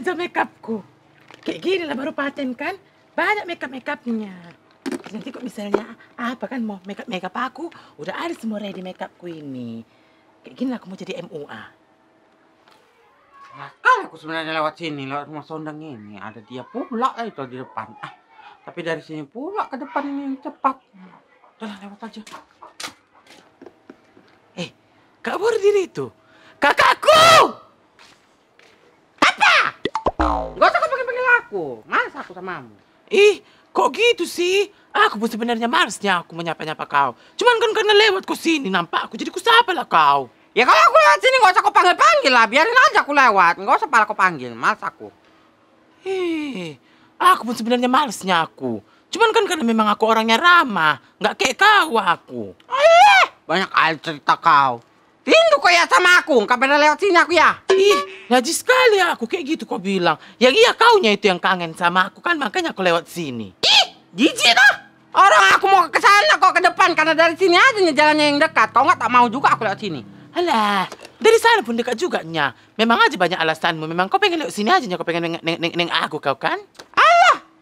belanja makeupku. Kayak gini lah baru paten kan. Banyak makeup-makeupnya. Nanti kok misalnya apa kan mau makeup-makeup aku. Udah ada semua ready makeupku ini. Kayak gini lah aku mau jadi MUA. Nakal aku sebenarnya lewat sini, lewat rumah sondang ini. Ada dia pula eh, itu di depan. Ah, tapi dari sini pula ke depan ini yang cepat. Udah lewat aja. Eh, kak Bordir itu kakakku! aku. Males aku sama kamu Ih, kok gitu sih? Aku pun sebenarnya malesnya aku menyapa-nyapa kau. Cuman kan karena lewat ke sini nampak aku jadi kusapa lah kau. Ya kalau aku lewat sini nggak usah kau panggil-panggil lah. Biarin aja aku lewat. Nggak usah pala kau panggil. Males aku. Ih, aku pun sebenarnya malesnya aku. Cuman kan karena memang aku orangnya ramah. Nggak kayak kau aku. ayah iya. banyak alih cerita kau. Rindu kau ya sama aku. Nggak pernah lewat sini aku ya. Ih, ngaji sekali aku kayak gitu kok bilang. Ya iya kaunya itu yang kangen sama aku kan makanya aku lewat sini. Ih, jijik dah Orang aku mau ke sana kok ke depan karena dari sini aja nih jalannya yang dekat. Kau nggak tak mau juga aku lewat sini. Alah, dari sana pun dekat juga nya. Memang aja banyak alasanmu. Memang kau pengen lewat sini aja nya kau pengen neng neng neng aku kau kan?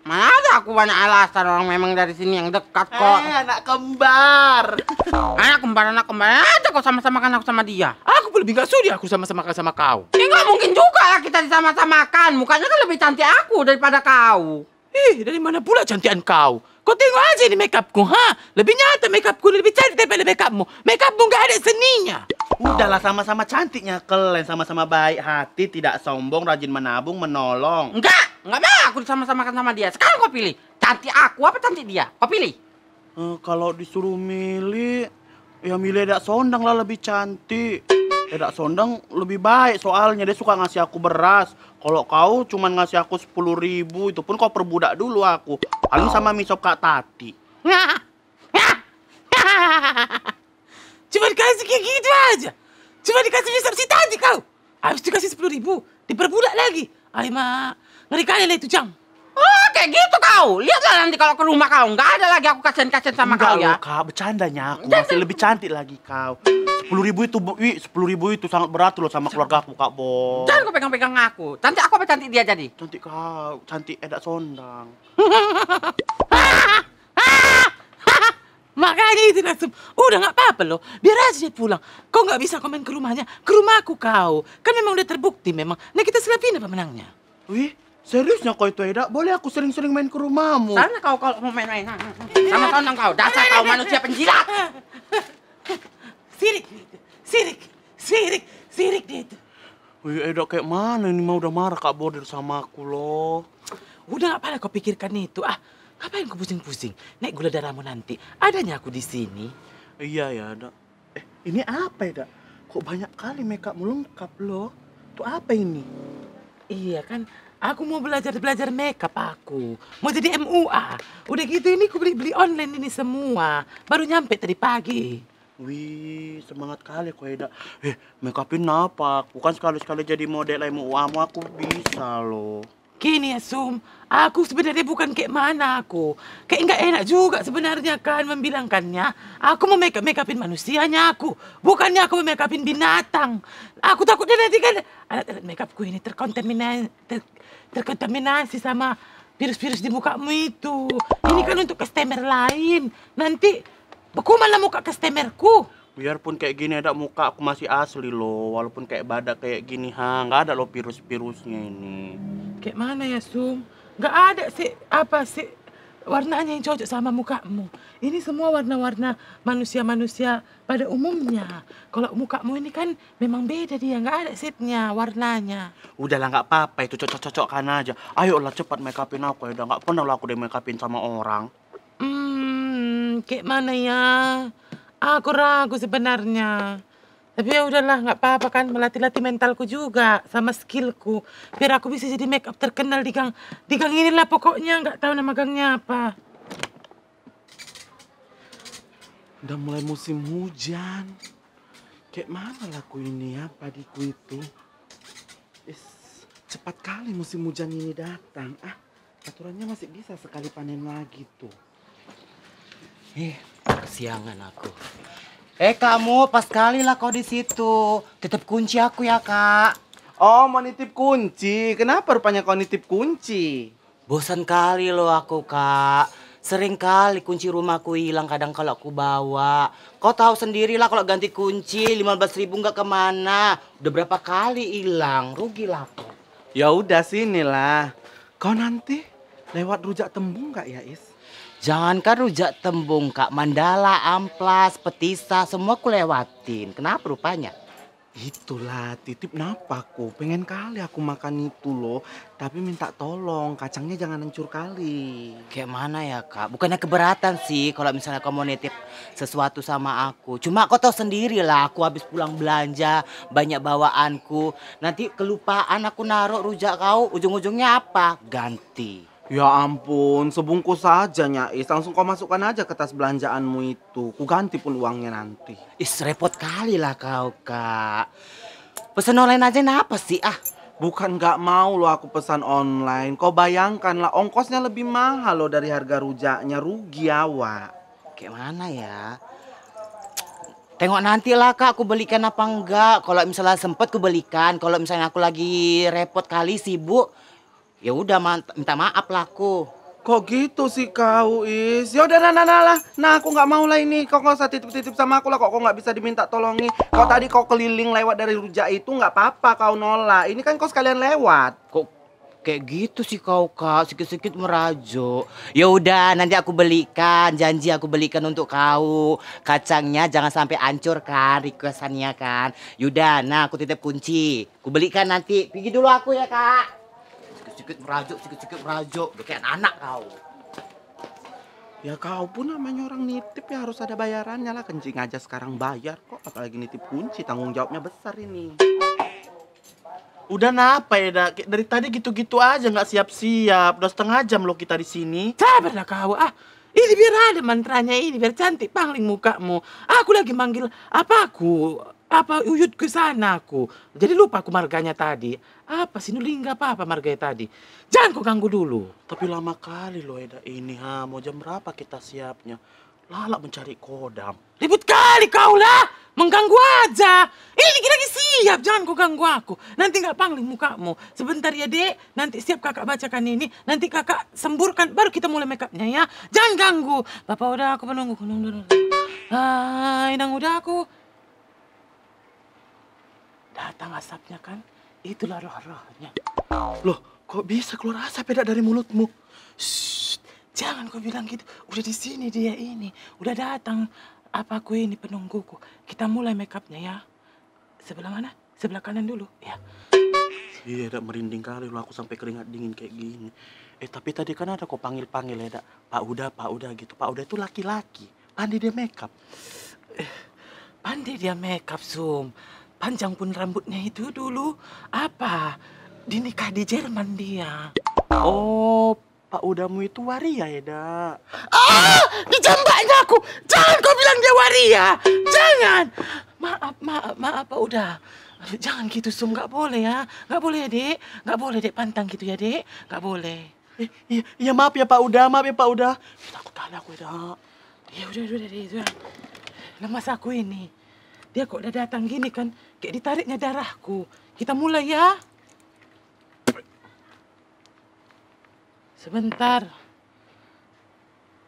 Mana ada aku banyak alasan orang memang dari sini yang dekat kok. Eh, anak kembar. anak kembar, anak kembar. Ada kok sama-sama kan aku sama dia. Aku lebih gak sudi aku sama sama kan sama kau. ini ya, nggak mungkin juga lah kita disama-samakan. Mukanya kan lebih cantik aku daripada kau. Ih, eh, dari mana pula cantikan kau? Kau tengok aja ini make upku, ha? Lebih nyata make upku lebih cantik daripada make upmu. Make upmu gak ada seninya. Udahlah sama-sama cantiknya, kalian sama-sama baik hati, tidak sombong, rajin menabung, menolong. Enggak, Enggak mau aku sama-sama kan sama dia. Sekarang kau pilih, cantik aku apa cantik dia? Kau pilih. Uh, kalau disuruh milih, ya milih tidak Sondang lah lebih cantik. tidak Sondang lebih baik soalnya dia suka ngasih aku beras. Kalau kau cuma ngasih aku sepuluh ribu, itu pun kau perbudak dulu aku. oh. sama misop Kak Tati. Cuma dikasih kayak gitu aja. Cuma dikasih misop si Tati kau. Habis dikasih sepuluh ribu, diperbudak lagi. Alima, kali lah itu jam. Oh, kayak gitu kau. Lihatlah nanti kalau ke rumah kau. Nggak ada lagi aku kasihan-kasihan sama Enggak kau ya. Enggak kak. Bercandanya aku. Masih lebih cantik lagi kau. Sepuluh ribu itu, wih, sepuluh ribu itu sangat berat loh sama keluarga aku, Kak Bo. Jangan kau pegang-pegang aku. Cantik aku apa cantik dia jadi? Cantik kau. Cantik edak sondang. Makanya itu nasib. udah nggak apa-apa loh, biar aja dia pulang. Kau nggak bisa komen ke rumahnya, ke rumahku kau. Kan memang udah terbukti memang. Nah kita selapin apa menangnya. Wih, Seriusnya kau itu Eda, boleh aku sering-sering main ke rumahmu. Sana kau kalau mau main-main. Nah, nah, nah. Sama kau nang kau, dasar kau manusia penjilat. Sirik, sirik, sirik, sirik dia itu. Wih Eda kayak mana ini mah udah marah Kak Border sama aku loh. Udah gak apa kau pikirkan itu. Ah, Ngapain ku pusing-pusing? Naik gula darahmu nanti. Adanya aku di sini. Iya ya, dok. Eh, ini apa ya, Dak? Kok banyak kali makeupmu lengkap loh? Itu apa ini? Iya kan, aku mau belajar-belajar makeup aku. Mau jadi MUA. Udah gitu ini aku beli-beli online ini semua. Baru nyampe tadi pagi. Wih, semangat kali kok, ya, Eda. Eh, makeupin apa? Bukan sekali-sekali jadi model MUA Mau aku bisa loh. Kini ya Sum, aku sebenarnya bukan kayak mana aku. Kayak nggak enak juga sebenarnya kan membilangkannya. Aku mau make up make upin manusianya aku, bukannya aku mau make upin binatang. Aku takutnya nanti kan alat-alat make upku ini terkontaminasi ter, terkontaminasi sama virus-virus di mukamu itu. Ini kan untuk customer lain. Nanti aku malah muka customerku biarpun kayak gini ada muka aku masih asli loh walaupun kayak badak kayak gini ha nggak ada lo virus virusnya ini kayak mana ya sum nggak ada sih apa sih warnanya yang cocok sama mukamu ini semua warna-warna manusia-manusia pada umumnya kalau mukamu ini kan memang beda dia nggak ada sitnya warnanya udahlah nggak apa-apa itu cocok-cocokkan aja ayolah cepat make upin aku ya udah nggak pernah lah aku di make upin sama orang hmm kayak mana ya Aku ragu sebenarnya. Tapi ya udahlah, nggak apa-apa kan melatih-latih mentalku juga sama skillku. Biar aku bisa jadi makeup terkenal di gang di gang inilah pokoknya nggak tahu nama gangnya apa. Udah mulai musim hujan. Kayak mana laku ini ya padiku itu? Is, cepat kali musim hujan ini datang. Ah, aturannya masih bisa sekali panen lagi tuh. Eh, kesiangan aku. Eh kamu pas kali lah kau di situ. tetap kunci aku ya kak. Oh mau nitip kunci. Kenapa rupanya kau nitip kunci? Bosan kali loh aku kak. Sering kali kunci rumahku hilang kadang kalau aku bawa. Kau tahu sendirilah kalau ganti kunci belas ribu nggak kemana. Udah berapa kali hilang, rugi lah aku. Ya udah sinilah. Kau nanti Lewat rujak tembung kak ya Is? Jangankan rujak tembung kak, mandala, amplas, petisa, semua aku lewatin. Kenapa rupanya? Itulah titip Napa aku, pengen kali aku makan itu loh. Tapi minta tolong, kacangnya jangan hancur kali. Kayak mana ya kak? Bukannya keberatan sih kalau misalnya kamu nitip sesuatu sama aku. Cuma kau tahu sendiri lah, aku habis pulang belanja, banyak bawaanku. Nanti kelupaan aku naruh rujak kau, ujung-ujungnya apa? Ganti. Ya ampun, sebungkus saja Nyais. Langsung kau masukkan aja ke tas belanjaanmu itu. Ku ganti pun uangnya nanti. Is repot kali lah kau, Kak. Pesan online aja kenapa sih, ah? Bukan gak mau lo aku pesan online. Kau bayangkan lah, ongkosnya lebih mahal lo dari harga rujaknya. Rugi awak. Kayak mana ya? Tengok nanti lah kak, aku belikan apa enggak. Kalau misalnya sempet, aku belikan, kalau misalnya aku lagi repot kali sibuk, Ya udah minta maaf lah aku. Kok gitu sih kau is? Ya udah nah, nah, nah, lah. Nah aku nggak mau lah ini. Kau nggak usah titip-titip sama aku lah. Kok kau nggak bisa diminta tolongi? Kau tadi kau keliling lewat dari rujak itu nggak apa-apa kau nolak. Ini kan kau sekalian lewat. Kok kayak gitu sih kau kak sikit-sikit merajuk. Ya udah nanti aku belikan. Janji aku belikan untuk kau. Kacangnya jangan sampai hancur kan requestannya kan. Yaudah, nah aku titip kunci. Aku belikan nanti. Pergi dulu aku ya kak sikit-sikit merajuk, sikit-sikit merajuk. Udah kayak anak kau. Ya kau pun namanya orang nitip ya harus ada bayarannya lah. Kencing aja sekarang bayar kok. Apalagi nitip kunci, tanggung jawabnya besar ini. Udah napa ya, dak? Dari tadi gitu-gitu aja nggak siap-siap. Udah setengah jam loh kita di sini. Sabarlah kau, ah. Ini biar ada mantranya ini, biar cantik pangling mukamu. Aku lagi manggil apa aku? apa uyut ke sana aku. Jadi lupa aku marganya tadi. Apa sih Nuling apa apa marganya tadi? Jangan kau ganggu dulu. Tapi lama kali loh Eda ini ha. Mau jam berapa kita siapnya? Lala mencari kodam. Ribut kali kau lah. Mengganggu aja. Eh, ini lagi, lagi siap. Jangan kau ganggu aku. Nanti nggak panggil mukamu. Sebentar ya dek. Nanti siap kakak bacakan ini. Nanti kakak semburkan. Baru kita mulai make upnya ya. Jangan ganggu. Bapak udah aku menunggu. Ah, inang udah aku. Datang asapnya kan, itulah roh-rohnya. Ya. Loh, kok bisa keluar asap beda ya, dari mulutmu? Shh, jangan kau bilang gitu. Udah di sini dia ini, udah datang apa aku ini penungguku. Kita mulai make ya. Sebelah mana? Sebelah kanan dulu, ya. Iya, dak merinding kali loh aku sampai keringat dingin kayak gini. Eh, tapi tadi kan ada kok panggil-panggil ya, Pak Uda, Pak Uda gitu. Pak Uda itu laki-laki. Pandai dia make up. Eh, pandai dia make up, panjang pun rambutnya itu dulu apa dinikah di Jerman dia. Oh, Pak Udamu itu waria ya, Da? Ah, dijambaknya aku. Jangan kau bilang dia waria. Jangan. Maaf, maaf, maaf Pak Uda. Jangan gitu, Sum. nggak boleh ya. Nggak boleh ya, Dek. nggak boleh, Dek. Pantang gitu ya, Dek. Nggak boleh. Eh, iya, iya, maaf ya, Pak Uda. Maaf ya, Pak Uda. Takut kalah aku, Da. Ya, udah, udah, udah. Lemas aku ini dia kok udah datang gini kan, kayak ditariknya darahku. Kita mulai ya. Sebentar.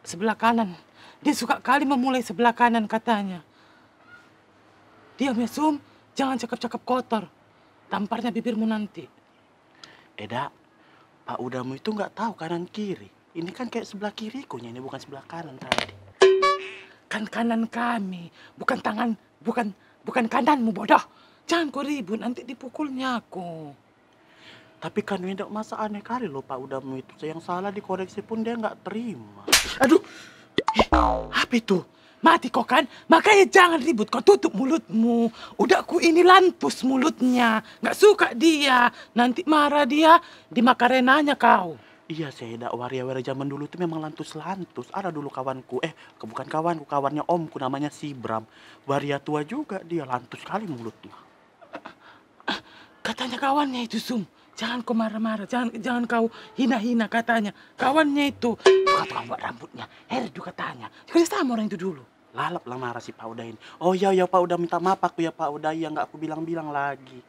Sebelah kanan. Dia suka kali memulai sebelah kanan katanya. Diam ya, Sum. Jangan cakap-cakap kotor. Tamparnya bibirmu nanti. Eda, Pak Udamu itu nggak tahu kanan kiri. Ini kan kayak sebelah kiriku, ini bukan sebelah kanan tadi kan kanan kami, bukan tangan, bukan bukan kananmu bodoh. Jangan kau ribut, nanti dipukulnya aku. Tapi kan ini masa aneh kali loh Pak Udamu itu. Yang salah dikoreksi pun dia nggak terima. Aduh, eh, apa itu? Mati kok kan? Makanya jangan ribut, kau tutup mulutmu. Udah aku ini lantus mulutnya. Nggak suka dia. Nanti marah dia dimakarenanya kau. Iya tidak waria-waria zaman dulu itu memang lantus-lantus. Ada dulu kawanku, eh bukan kawanku, kawannya omku namanya si Bram. Waria tua juga, dia lantus sekali mulutnya. Katanya kawannya itu Sum, jangan kau marah-marah, jangan, jangan kau hina-hina katanya. Kawannya itu, kata tukang buat rambutnya, Herdu katanya. Kau sama orang itu dulu. Lalap lah marah si Pak Uda Oh iya, ya Pak Uda minta maaf aku ya Pak Uda, ya nggak aku bilang-bilang lagi.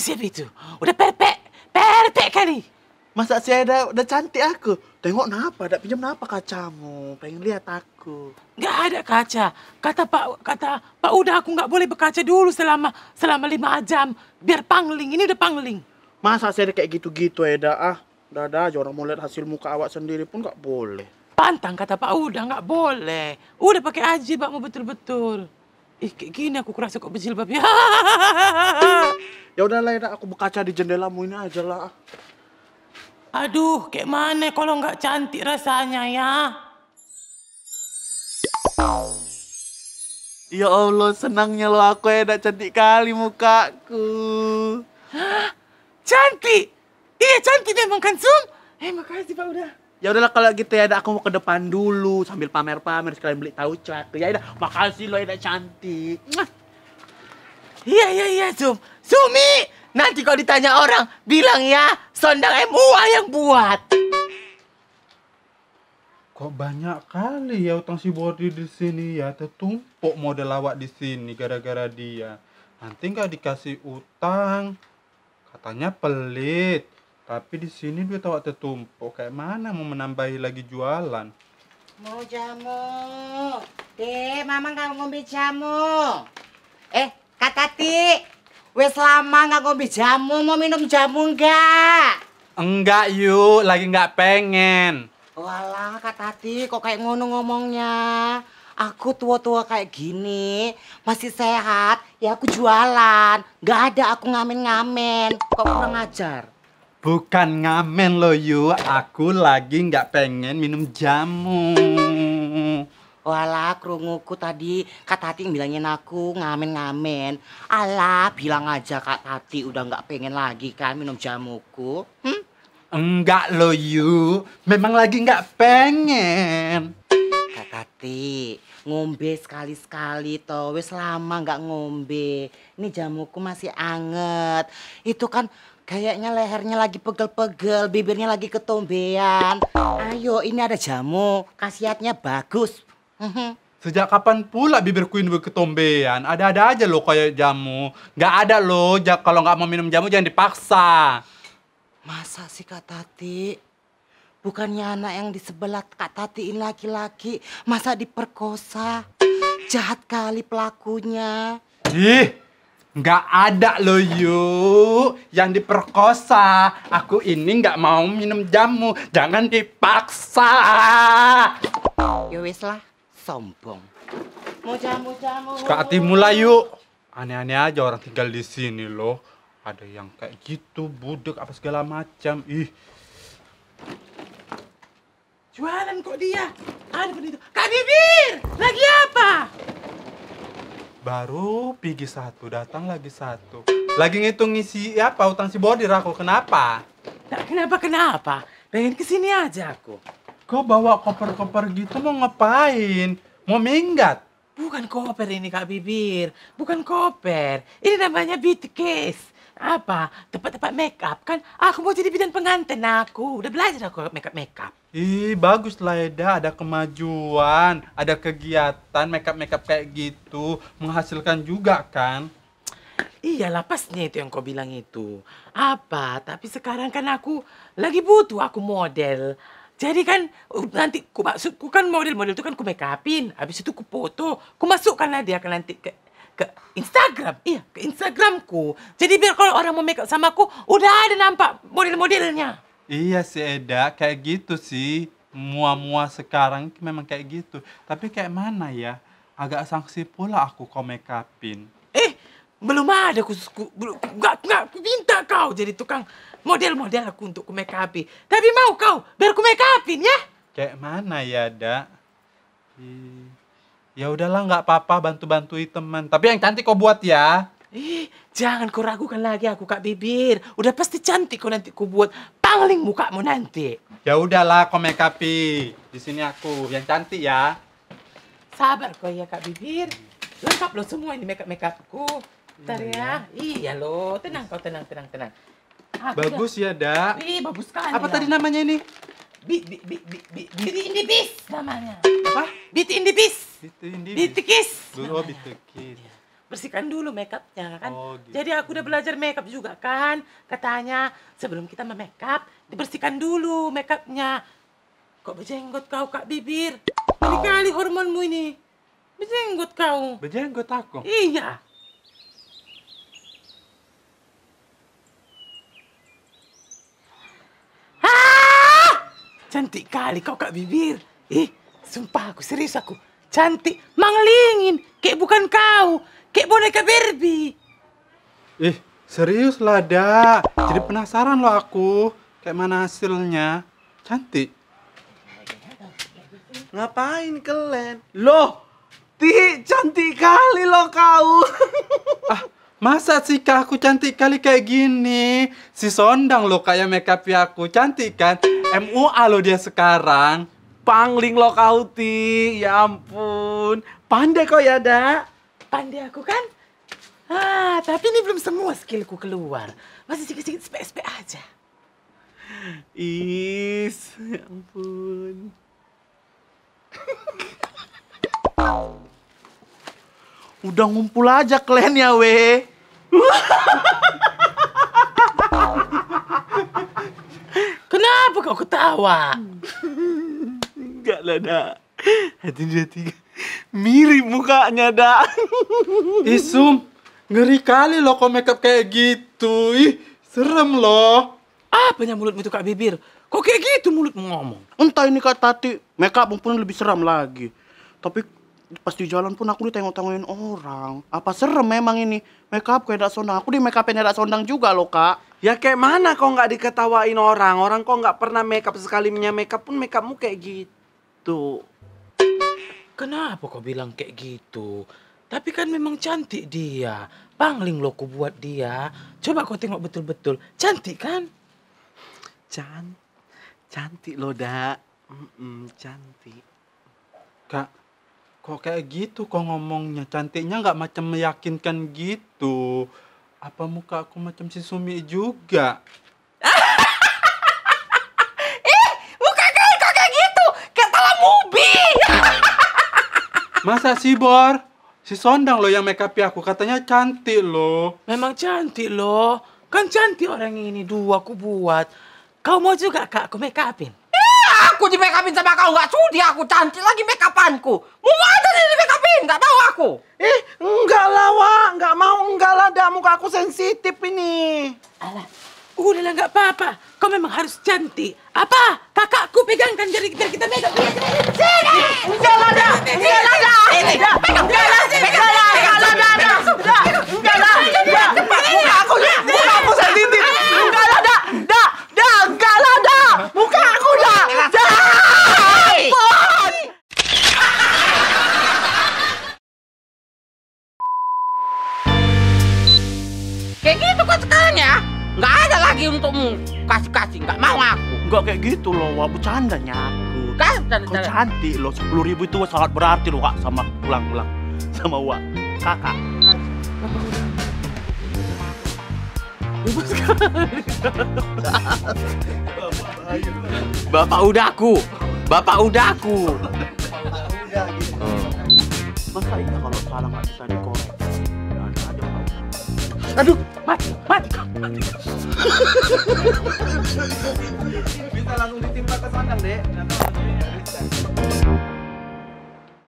siapa itu? Udah perpek, perpek kali. Masa sih ada, udah cantik aku? Tengok kenapa? ada pinjam napa kacamu? Pengen lihat aku. Gak ada kaca. Kata Pak, kata Pak udah aku nggak boleh berkaca dulu selama selama lima jam. Biar pangling, ini udah pangling. Masa sih ada kayak gitu-gitu ya, ah? dah. ada aja orang mau lihat hasil muka awak sendiri pun nggak boleh. Pantang kata Pak udah nggak boleh. Udah pakai aji Pak mau betul-betul. Ih, kayak gini aku kerasa kok babi ya. ya udah ya, aku berkaca di jendelamu ini aja lah. Aduh, kayak mana kalau nggak cantik rasanya ya? Ya Allah, senangnya lo aku enak ya, cantik kali mukaku. Hah? Cantik? Iya cantik memang kan, Sum? Eh, makasih Pak udah ya udahlah kalau gitu ya aku mau ke depan dulu sambil pamer-pamer sekalian beli tahu cak ya udah makasih lo ya cantik iya iya iya zoom Zumi nanti kalau ditanya orang bilang ya sondang MUA yang buat kok banyak kali ya utang si Bodi di sini ya tertumpuk model lawak di sini gara-gara dia nanti nggak dikasih utang katanya pelit tapi di sini dia awak tertumpuk. Kayak mana mau menambahi lagi jualan? Mau jamu. Deh, mama nggak ngombe jamu. Eh, Kak Tati, wes lama nggak ngombe jamu. Mau minum jamu enggak Enggak yuk, lagi nggak pengen. Walah, Kak Tati, kok kayak ngono ngomongnya? Aku tua-tua kayak gini, masih sehat, ya aku jualan. Nggak ada aku ngamen-ngamen. Kok kurang ajar? Bukan ngamen lo Yu, aku lagi nggak pengen minum jamu. Walah, kerunguku tadi Kak Tati bilangin aku ngamen-ngamen. Alah, bilang aja Kak Tati udah nggak pengen lagi kan minum jamuku. Hmm? Enggak lo Yu, memang lagi nggak pengen. Kak Tati, ngombe sekali-sekali toh, wes lama nggak ngombe. Ini jamuku masih anget. Itu kan Kayaknya lehernya lagi pegel-pegel, bibirnya lagi ketombean. Ayo, ini ada jamu. Khasiatnya bagus. Mhm. Sejak kapan pula bibir Queen gue ketombean? Ada-ada aja loh kayak jamu. Nggak ada loh, kalau nggak mau minum jamu jangan dipaksa. Masa sih Kak Tati? Bukannya anak yang di sebelah Kak Tati ini laki-laki, masa diperkosa? Jahat kali pelakunya. Ih, Nggak ada loh yuk yang diperkosa. Aku ini nggak mau minum jamu. Jangan dipaksa. Yowis ya lah, sombong. Mau jamu jamu. Suka hati lah yuk. Aneh-aneh aja orang tinggal di sini loh. Ada yang kayak gitu, budek apa segala macam. Ih. Jualan kok dia. Ada kok itu. Kak Bibir, lagi apa? baru pergi satu datang lagi satu lagi ngitung ngisi apa utang si bodir aku kenapa nah, kenapa kenapa pengen kesini aja aku kau bawa koper-koper gitu mau ngapain mau minggat bukan koper ini kak bibir bukan koper ini namanya beauty case apa tempat-tempat make up kan aku mau jadi bidan pengantin aku udah belajar aku make up make up Ih, bagus lah Eda, ada kemajuan, ada kegiatan makeup-makeup kayak gitu, menghasilkan juga kan? Iya lah, pasnya itu yang kau bilang itu. Apa? Tapi sekarang kan aku lagi butuh aku model. Jadi kan uh, nanti ku maksudku kan model-model itu kan ku make upin, habis itu ku foto, ku masukkanlah dia kan nanti ke ke Instagram. Iya, ke Instagramku. Jadi biar kalau orang mau make up sama aku, udah ada nampak model-modelnya. Iya sih Eda, kayak gitu sih. Mua-mua sekarang memang kayak gitu. Tapi kayak mana ya? Agak sanksi pula aku kau make upin. Eh, belum ada khususku. belum nggak minta kau jadi tukang model-model aku untuk ku make upin. Tapi mau kau biar ku make upin ya? Kayak mana ya, Da? Ya udahlah nggak apa-apa bantu-bantui teman. Tapi yang cantik kau buat ya. Ih, Jangan kau ragukan lagi aku Kak Bibir. Udah pasti cantik kau nanti ku buat pangling mukamu nanti. Ya udahlah kau make upi. Di sini aku yang cantik ya. Sabar kau ya Kak Bibir. Lengkap lo semua ini make up make upku. Ntar ya. Iya, iya lo, tenang kau tenang tenang tenang. Aku bagus dah. ya, dak. Ih, bagus kan. Apa ya. tadi namanya ini? Bi, bi, bi, bi, bi, bi bi bi bi namanya. Apa? bi bi bi bi bi bi bi bi bi bi bersihkan dulu makeupnya kan. Oh, gitu. Jadi aku udah belajar makeup juga kan. Katanya sebelum kita memakeup dibersihkan dulu makeupnya. Kok berjenggot kau kak bibir? Kali-kali hormonmu ini. Berjenggot kau. Berjenggot aku? Iya. Ah! Cantik kali kau kak bibir. Ih, sumpah aku serius aku. Cantik, manglingin, kayak bukan kau. Kayak boneka Barbie. Ih, serius lah, Da. Jadi penasaran loh aku. Kayak mana hasilnya. Cantik. Ngapain kalian? Loh, Ti, cantik kali loh kau. ah, masa sih kak aku cantik kali kayak gini? Si Sondang loh kayak makeup aku. Cantik kan? MUA loh dia sekarang. Pangling lo kau, Ti. Ya ampun. Pandai kok ya, Da pandai aku kan? Ah, tapi ini belum semua skillku keluar. Masih sedikit-sedikit spek-spek aja. Is, ya ampun. Udah ngumpul aja kalian ya, we. Kenapa kau ketawa? Enggak lah, nak. Hati-hati mirip mukanya dah isum ngeri kali lo kok makeup kayak gitu ih serem loh apanya mulutmu itu kak bibir kok kayak gitu mulut ngomong entah ini kak tati makeup pun lebih seram lagi tapi pas di jalan pun aku ditengok-tengokin orang apa serem memang ini makeup kayak dak sondang aku di makeupin dak sondang juga loh kak Ya kayak mana kok nggak diketawain orang? Orang kok nggak pernah makeup sekali punya makeup pun makeupmu kayak gitu. Kenapa kau bilang kayak gitu? Tapi kan memang cantik dia. Pangling lo buat dia. Coba kau tengok betul-betul. Cantik kan? Can, cantik lo dak. Mm -mm, cantik. Kak, kok kayak gitu kok ngomongnya? Cantiknya nggak macam meyakinkan gitu. Apa muka aku macam si Sumi juga? Masa sih, Bor? Si Sondang loh yang make upi aku, katanya cantik loh. Memang cantik loh. Kan cantik orang ini, dua aku buat. Kau mau juga, Kak, aku make upin? Eh, aku di make upin sama kau, nggak sudi aku cantik lagi make upanku. Mau aja di make upin, nggak mau aku. Eh, enggak lah, Wak. Nggak mau, enggak lah, dah muka aku sensitif ini. Alah, Udah nggak apa-apa. Kau memang harus cantik. Apa? Kakakku pegangkan jari kita kita megang. Sini! Enggak ada. Enggak ada. Enggak ada. Enggak ada. Enggak ada. Enggak ada. Enggak ada. Enggak Muka aku ya. Muka aku sensitif. Enggak ada. dah, dah, Enggak ada. Muka aku dah. dah. Kayak gitu kok sekarang lagi untukmu kasih-kasih nggak mau aku nggak kayak gitu loh wah bercandanya aku kan kau cantik loh sepuluh ribu itu sangat berarti loh kak sama pulang pulang sama wak kakak Bapak udah aku, Bapak udahku. Hmm. Masa ini kalau salah nggak bisa dikorek? Aduh, mati, Bisa langsung ditimpa ke sandang, Dek.